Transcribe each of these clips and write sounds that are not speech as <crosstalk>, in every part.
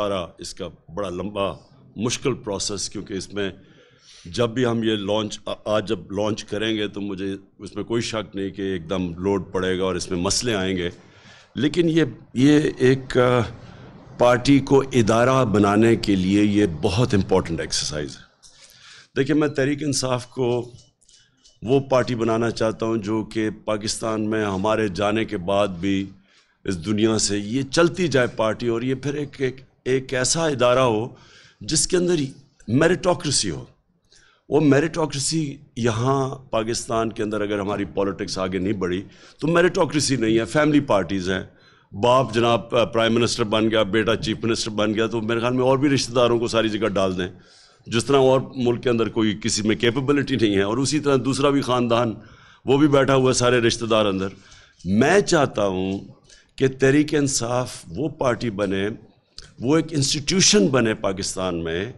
सारा इसका बड़ा लंबा मुश्किल प्रोसेस क्योंकि इसमें जब भी हम ये लॉन्च आज जब लॉन्च करेंगे तो मुझे उसमें कोई शक नहीं कि एकदम लोड पड़ेगा और इसमें मसले आएंगे लेकिन ये ये एक पार्टी को इदारा बनाने के लिए ये बहुत इम्पोर्टेंट एक्सरसाइज है देखिए मैं तहरीक इंसाफ को वो पार्टी बनाना चाहता हूँ जो कि पाकिस्तान में हमारे जाने के बाद भी इस दुनिया से ये चलती जाए पार्टी और ये फिर एक एक एक ऐसा इदारा हो जिसके अंदर मेरिटोक्रेसी हो वो मेरिटोक्रेसी यहाँ पाकिस्तान के अंदर अगर हमारी पॉलिटिक्स आगे नहीं बढ़ी तो मेरिटोक्रेसी नहीं है फैमिली पार्टीज़ हैं बाप जनाब प्राइम मिनिस्टर बन गया बेटा चीफ मिनिस्टर बन गया तो मेरे ख्याल में और भी रिश्तेदारों को सारी जगह डाल दें जिस तरह और मुल्क के अंदर कोई किसी में कैपेबिलिटी नहीं है और उसी तरह दूसरा भी ख़ानदान वो भी बैठा हुआ है सारे रिश्तेदार अंदर मैं चाहता हूँ कि तहरीक इंसाफ वो पार्टी बने वो एक इंस्टीट्यूशन बने पाकिस्तान में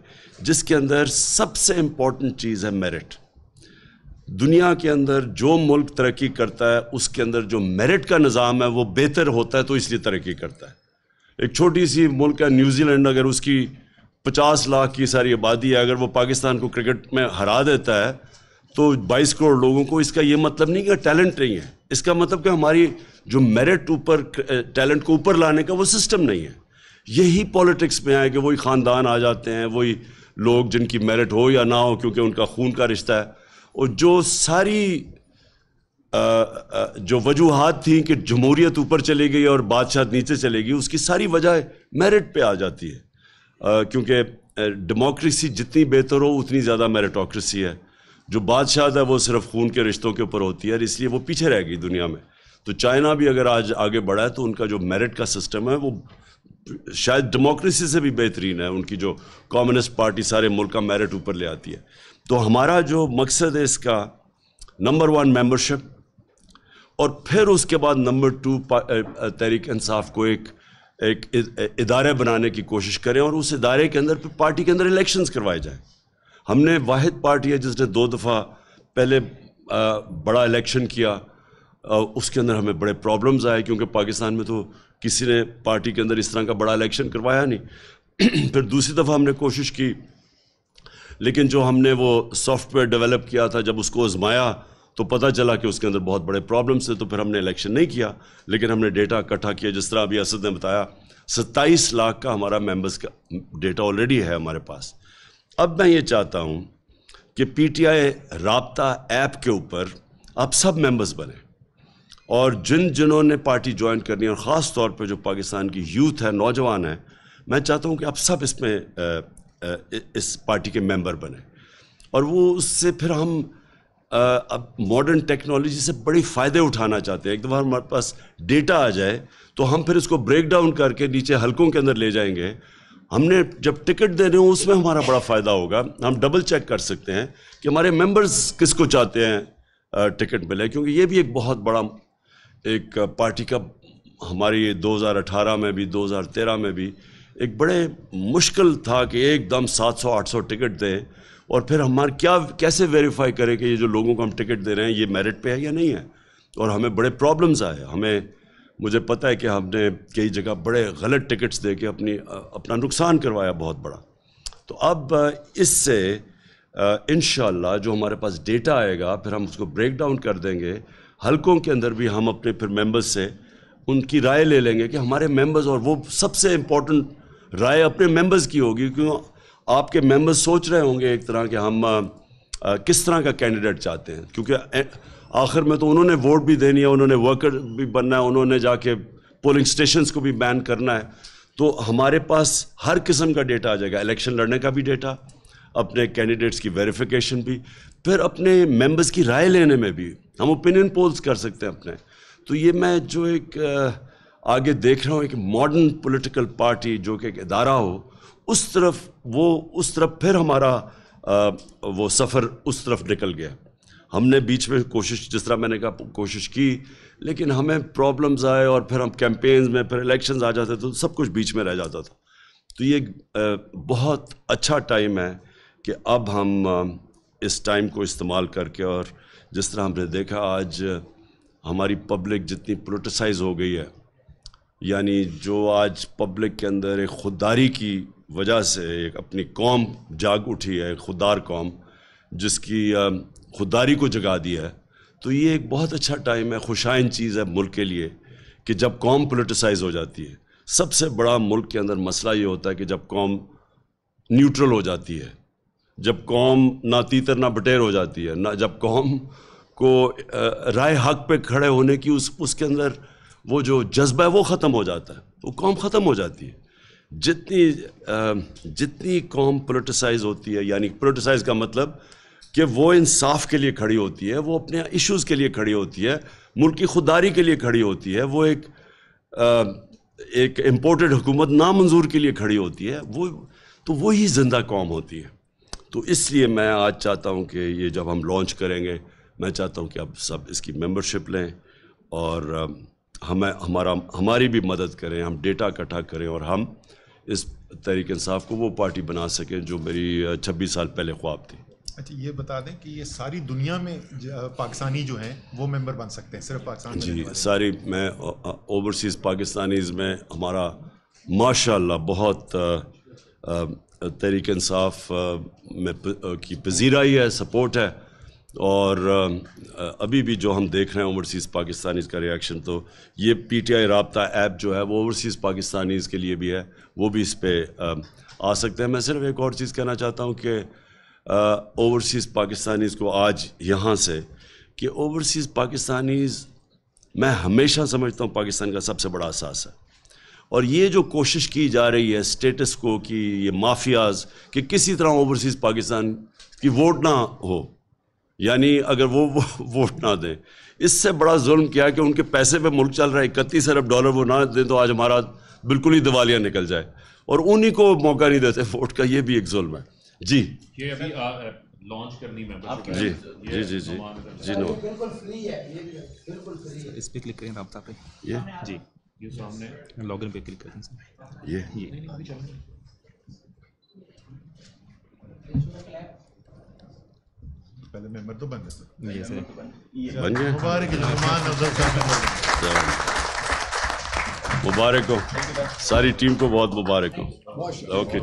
जिसके अंदर सबसे इम्पोर्टेंट चीज़ है मेरिट दुनिया के अंदर जो मुल्क तरक्की करता है उसके अंदर जो मेरिट का निज़ाम है वो बेहतर होता है तो इसलिए तरक्की करता है एक छोटी सी मुल्क है न्यूजीलैंड अगर उसकी पचास लाख की सारी आबादी है अगर वो पाकिस्तान को क्रिकेट में हरा देता है तो बाईस करोड़ लोगों को इसका ये मतलब नहीं कि टैलेंट नहीं है इसका मतलब कि हमारी जो मेरिट ऊपर टैलेंट को ऊपर लाने का वो सिस्टम नहीं है यही पॉलिटिक्स में आए कि वही ख़ानदान आ जाते हैं वही लोग जिनकी मेरिट हो या ना हो क्योंकि उनका खून का रिश्ता है और जो सारी आ, आ, जो वजूहत थी कि जमहूरियत ऊपर चली गई और बादशाह नीचे चलेगी उसकी सारी वजह मेरिट पे आ जाती है क्योंकि डेमोक्रेसी जितनी बेहतर हो उतनी ज़्यादा मेरिटोक्रेसी है जो बादशाह है वो सिर्फ खून के रिश्तों के ऊपर होती है और इसलिए वो पीछे रह गई दुनिया में तो चाइना भी अगर आज आगे बढ़ा है तो उनका जो मेरिट का सिस्टम है वो शायद डेमोक्रेसी से भी बेहतरीन है उनकी जो कम्युनिस्ट पार्टी सारे मुल्क का मेरिट ऊपर ले आती है तो हमारा जो मकसद है इसका नंबर वन मेंबरशिप और फिर उसके बाद नंबर टू तहरीक इंसाफ को एक एक इदारे बनाने की कोशिश करें और उस इदारे के अंदर फिर पार्टी के अंदर इलेक्शन करवाए जाएँ हमने वाद पार्टी है जिसने दो दफ़ा पहले बड़ा इलेक्शन किया उसके अंदर हमें बड़े प्रॉब्लम्स आए क्योंकि पाकिस्तान में तो किसी ने पार्टी के अंदर इस तरह का बड़ा इलेक्शन करवाया नहीं <clears throat> फिर दूसरी दफ़ा हमने कोशिश की लेकिन जो हमने वो सॉफ्टवेयर डेवलप किया था जब उसको आजमाया तो पता चला कि उसके अंदर बहुत बड़े प्रॉब्लम्स थे तो फिर हमने इलेक्शन नहीं किया लेकिन हमने डेटा इकट्ठा किया जिस तरह अभी असद ने बताया सत्ताईस लाख का हमारा मेंबर्स का डेटा ऑलरेडी है हमारे पास अब मैं ये चाहता हूँ कि पी टी आई ऐप के ऊपर आप सब मेंबर्स बने और जिन जिन्होंने पार्टी ज्वाइन करनी है और ख़ास तौर पर जो पाकिस्तान की यूथ है नौजवान है मैं चाहता हूँ कि आप सब इसमें इस पार्टी के मेंबर बने और वो उससे फिर हम अब मॉडर्न टेक्नोलॉजी से बड़े फ़ायदे उठाना चाहते हैं एक दफ़ा हमारे पास डेटा आ जाए तो हम फिर इसको ब्रेक डाउन करके नीचे हलकों के अंदर ले जाएंगे हमने जब टिकट दे रहे हो उसमें हमारा बड़ा फ़ायदा होगा हम डबल चेक कर सकते हैं कि हमारे मेंबर्स किसको चाहते हैं टिकट मिले क्योंकि ये भी एक बहुत बड़ा एक पार्टी का हमारी 2018 में भी 2013 में भी एक बड़े मुश्किल था कि एकदम 700-800 टिकट दें और फिर हमारे क्या कैसे वेरीफाई करें कि ये जो लोगों को हम टिकट दे रहे हैं ये मेरिट पे है या नहीं है और हमें बड़े प्रॉब्लम्स आए हमें मुझे पता है कि हमने कई जगह बड़े गलत टिकट्स दे के अपनी अपना नुकसान करवाया बहुत बड़ा तो अब इससे इन जो हमारे पास डेटा आएगा फिर हम उसको ब्रेक डाउन कर देंगे हलकों के अंदर भी हम अपने फिर मेंबर्स से उनकी राय ले लेंगे कि हमारे मेंबर्स और वो सबसे इम्पोर्टेंट राय अपने मेंबर्स की होगी क्यों आपके मेंबर्स सोच रहे होंगे एक तरह के हम आ, आ, किस तरह का कैंडिडेट चाहते हैं क्योंकि आखिर में तो उन्होंने वोट भी देनी है उन्होंने वर्कर भी बनना है उन्होंने जाके पोलिंग स्टेशन को भी बैन करना है तो हमारे पास हर किस्म का डेटा आ जाएगा इलेक्शन लड़ने का भी डेटा अपने कैंडिडेट्स की वेरिफिकेशन भी फिर अपने मेंबर्स की राय लेने में भी हम ओपिनियन पोल्स कर सकते हैं अपने तो ये मैं जो एक आगे देख रहा हूँ एक मॉडर्न पॉलिटिकल पार्टी जो कि एक इदारा हो उस तरफ वो उस तरफ फिर हमारा वो सफ़र उस तरफ निकल गया हमने बीच में कोशिश जिस तरह मैंने कहा कोशिश की लेकिन हमें प्रॉब्लम्स आए और फिर हम कैंपेन्स में फिर इलेक्शंस आ जाते तो सब कुछ बीच में रह जाता था तो ये बहुत अच्छा टाइम है कि अब हम इस टाइम को इस्तेमाल करके और जिस तरह हमने देखा आज हमारी पब्लिक जितनी पोलिटिसाइज हो गई है यानी जो आज पब्लिक के अंदर एक खुददारी की वजह से एक अपनी कौम जाग उठी है खुददार कौम जिसकी खुददारी को जगा दिया है तो ये एक बहुत अच्छा टाइम है खुशाइन चीज़ है मुल्क के लिए कि जब कौम पोलिटिसाइज हो जाती है सबसे बड़ा मुल्क के अंदर मसला ये होता है कि जब कौम न्यूट्रल हो जाती है जब कौम ना तीतर ना बटेर हो जाती है ना जब कौम को राय हक पे खड़े होने की उस उसके अंदर वो जो जज्बा है वो ख़त्म हो जाता है वो कौम ख़त्म हो जाती है जितनी जितनी कौम पोलिटिसाइज होती है यानी पोलिटिसाइज का मतलब कि वो इंसाफ के लिए खड़ी होती है वो अपने इश्यूज़ के लिए खड़ी होती है मुल्क की खुददारी के लिए खड़ी होती है वो एक एक इम्पोर्टेड हुकूमत नामंजूर के लिए खड़ी होती है वो तो वही जिंदा कौम होती है तो इसलिए मैं आज चाहता हूँ कि ये जब हम लॉन्च करेंगे मैं चाहता हूँ कि आप सब इसकी मेम्बरशिप लें और हमें हमारा हमारी भी मदद करें हम डेटा इकट्ठा करें और हम इस तहरीक इंसाफ को वो पार्टी बना सकें जो मेरी छब्बीस साल पहले ख्वाब थी अच्छा ये बता दें कि ये सारी दुनिया में पाकिस्तानी जो हैं वो मेंबर बन सकते हैं सिर्फ पाकिस्तान जी सारी मैं ओवरसीज़ पाकिस्तानीज़ में हमारा माशाल्लाह बहुत आ, आ, तहरीक इंसाफ में की पजीराई है सपोर्ट है और अभी भी जो हम देख रहे हैं ओवरसीज़ पाकिस्तानीज़ का रिएक्शन तो ये पी टी आई रबता ऐप जो है वो ओवरसीज़ पाकिस्तानीज़ के लिए भी है वो भी इस पर आ सकते हैं मैं सिर्फ एक और चीज़ कहना चाहता हूँ कि ओवरसीज़ पाकिस्तानीज़ को आज यहाँ से कि ओवरसीज़ पाकिस्तानीज़ मैं हमेशा समझता हूँ पाकिस्तान का सबसे बड़ा अहसास है और ये जो कोशिश की जा रही है स्टेटस को कि ये माफियाज कि किसी तरह ओवरसीज़ पाकिस्तान की वोट ना हो यानी अगर वो, वो वोट ना दें इससे बड़ा जुल्म क्या कि उनके पैसे पे मुल्क चल रहा है इकतीस अरब डॉलर वो ना दें तो आज हमारा बिल्कुल ही दिवालिया निकल जाए और उन्हीं को मौका नहीं देते वोट का ये भी एक जुल्म है जी ये अभी लॉन्च करनी मेंबरशिप जी जी जी जी जी नो बिल्कुल फ्री है ये बिल्कुल फ्री है इस पे क्लिक करें पे ये जी ये सामने लॉगिन पे क्लिक करें ये ये पहले मेंबर तो बन गए ये सर बन गए मुबारक रहमान साहब मुबारक हो सारी टीम को बहुत मुबारक हो ओके